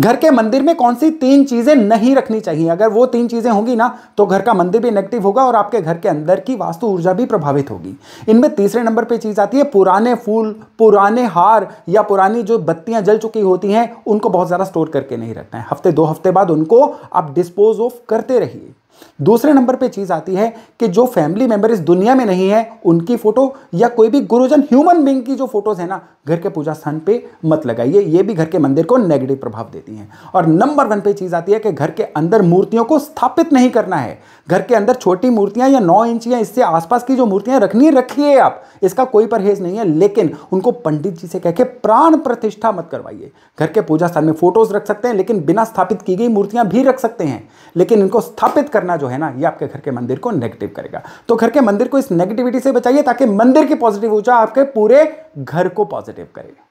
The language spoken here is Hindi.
घर के मंदिर में कौन सी तीन चीज़ें नहीं रखनी चाहिए अगर वो तीन चीज़ें होंगी ना तो घर का मंदिर भी नेगेटिव होगा और आपके घर के अंदर की वास्तु ऊर्जा भी प्रभावित होगी इनमें तीसरे नंबर पे चीज़ आती है पुराने फूल पुराने हार या पुरानी जो बत्तियां जल चुकी होती हैं उनको बहुत ज़्यादा स्टोर करके नहीं रखना है हफ्ते दो हफ्ते बाद उनको आप डिस्पोज ऑफ करते रहिए दूसरे नंबर पे चीज़ आती है कि जो फैमिली मेंबर इस दुनिया में नहीं है उनकी फ़ोटो या कोई भी गुरुजन ह्यूमन बींग की जो फ़ोटोज़ है ना घर के पूजा स्थान पे मत लगाइए ये भी घर के मंदिर को नेगेटिव प्रभाव देती हैं और नंबर वन पे चीज़ आती है कि घर के अंदर मूर्तियों को स्थापित नहीं करना है घर के अंदर छोटी मूर्तियां या नौ इंच या इससे आसपास की जो मूर्तियां रखनी रखिए आप इसका कोई परहेज नहीं है लेकिन उनको पंडित जी से कह के प्राण प्रतिष्ठा मत करवाइए घर के पूजा स्थान में फ़ोटोज़ रख सकते हैं लेकिन बिना स्थापित की गई मूर्तियां भी रख सकते हैं लेकिन इनको स्थापित करना करना जो है ना ये आपके घर के मंदिर को नेगेटिव करेगा तो घर के मंदिर को इस नेगेटिविटी से बचाइए ताकि मंदिर की पॉजिटिव ऊर्जा आपके पूरे घर को पॉजिटिव करेगा